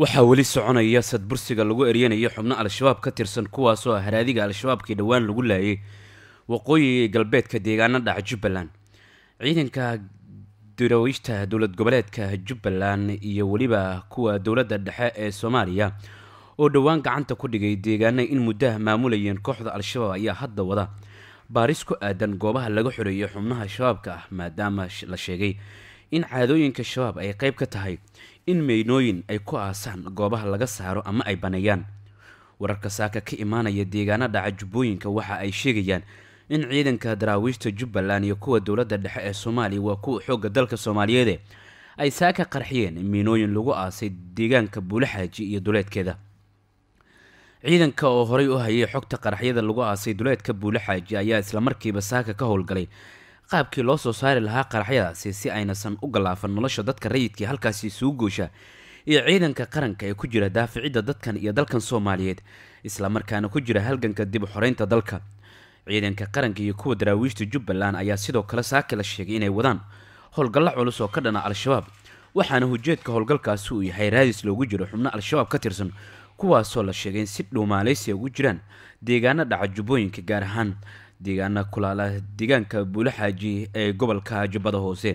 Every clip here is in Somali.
waxaa weli soconaya sadbursiga lagu eryanayo xubno al-shabaab ka tirsan kuwaasoo haraadiga al-shabaabkii dhowaan lagu laayay waqooyiga galbeedka deegaano dhaca jubbaland ciidanka daraawiishta dowlad goboleedka jubbaland iyo weliba kuwa dowladda dhexe ee soomaaliya oo dhowaan gacanta ku dhigay deegaana in muddaha maamulayeen kooxda al-shabaab ayaa hadda wada baaris ku aadan goobaha laga xoreeyo xubnaha shabaabka ah maadaama la sheegay in caadooyinka shabaab ay qeyb ka tahay in meynooyin ay ku aasaan goobaha laga saaro ama ay baneeyaan wararka saaka ka imaanaya deegaana dhaca jubbooyinka waxa ay sheegayaan in ciidanka daraawiishta jubbaland iyo kuwa dowladda dhexe ee soomaaliya waa kuwa xoogga dalka soomaaliyeede ay saaka qarxiyeen miinooyin lagu aasay deegaanka buulaxaaji iyo duleedkeeda ciidanka oo horay u hayay xogta qaraxyada lagu aasay duleedka buulaxaaji ayaa islamarkiiba saaka ka howlgalay qaabkii loo soo saari lahaa qaraxyadaasi si aynasan u gallaafan nolosha dadka rayidkii halkaasi suu goosha iyo ciidanka qaranka ee ku jira daaficidda dadkan iyo dalkan soomaaliyeed islamarkaana ku jira halganka dib u xoreynta dalka ciidanka qaranka iyo kuwa daraawiishta jubbaland ayaa sidoo kale saaki la sheegay inay wadaan howlgallo culus oo ka dhana al-shabaab waxaana hujeedka howlgalkaasi uu yahay raadis loogu jiro xubno al-shabaab ka tirsan kuwaasoo la sheegay in si dhuumaalaysi ugu jiraan deegaano dhaca jubbooyinka gaar ahaan deegaana kulaala deegaanka buulaxaaji ee gobolka jubbada hoose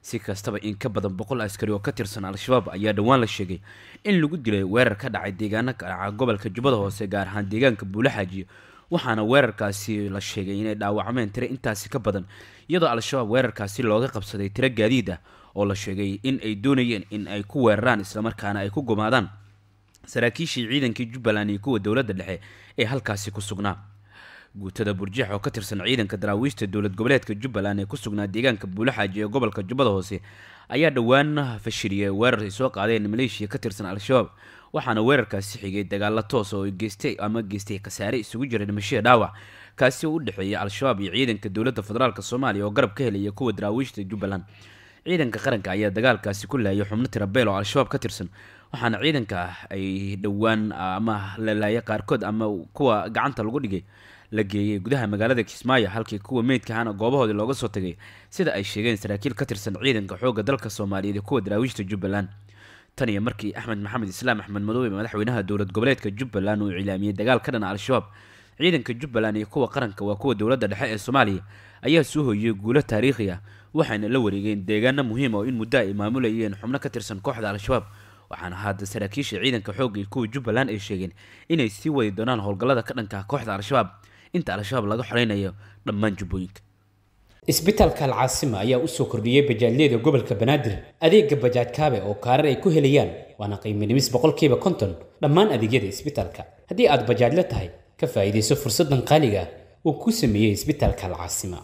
si kastaba in ka badan boqol askari oo ka tirsan al-shabaab ayaa dhowaan la sheegay in lagu dilay weerar ka dhacay deegaano kadhaca gobolka jubbada hoose gaar ahaan deegaanka buulaxaaji waxaana weerarkaasi la sheegay inay dhaawacmeen tiro intaasi ka badan iyadoo al-shabaab weerarkaasi looga qabsaday tiro gaadiid ah oo la sheegay in ay doonayeen in ay ku weeraraan islamarkaana ay ku gumaadaan saraakiishii ciidankii jubbaland iyo kuwa dowladda dhexe ee halkaasi ku sugnaa guutada burjeex oo ka tirsan ciidanka daraawiishta dowlad goboleedka jubbaland ee ku sugnaa deegaanka buulaxaaji ee gobolka jubbada hoose ayaa dhowaan fashiriyay weerar ay soo qaadeen maleeshiya ka tirsan al-shabaab waxaana weerarkaasi xigay dagaala toosa oo geystay ama geystay khasaare isugu jira dhimashiya dhaawac kaasi oo u dhexeeya al-shabaab iyo ciidanka dowladda federaalk soomaaliya oo garab ka helaya kuwa daraawiishta jubbaland ciidanka qaranka ayaa dagaalkaasi ku laayay xubno tirabeel oo al-shabaab ka tirsan waxaana ciidanka ah ay dhowaan ama lalaaya qaarkood ama kuwa gacanta lagu dhigay la geeyey gudaha magaalada kismaayo halkii kuwa meydkahana goobahoodii looga soo tegay sida ay sheegeen saraakiil ka tirsan ciidanka xoogga dalka soomaaliyeed ee kuwa daraawiishta jubbaland tan iyo markii axmed maxamed islaam axmed madoobe madaxweynaha dowlad goboleedka jubbaland uu cilaamiyey dagaal ka dhana al-shabaab ciidanka jubbaland iyo kuwa qaranka waa kuwa dowladda dhexe ee soomaaliya ayaa soo hoyiyey guulo taariikhi ah waxayna la wareegeen deegaano muhiim ah oo in muddo ay maamulayeen xubno ka tirsan kooxda al-shabaab waxaana hadda saraakiisha ciidanka xoogga iyo kuwa jubbaland ay sheegeen inay sii wadi doonaan howlgallada ka dhanka kooxda al-shabaab inta al-shabaab laga xoraynayo dhammaan jubbooyinka isbitaalka alcaasima ayaa usoo kordhiyey bajaajyada gobolka banaadir adeega bajaaj kaabe oo kaarar ay ku helayaan waana qiiminimis boqolkiiba konton dhammaan adeegyada isbitaalka haddii aad bajaajla tahay ka faa'iidayso fursaddan qaaliga ah uu ku sameeyey isbitaalka alcaasima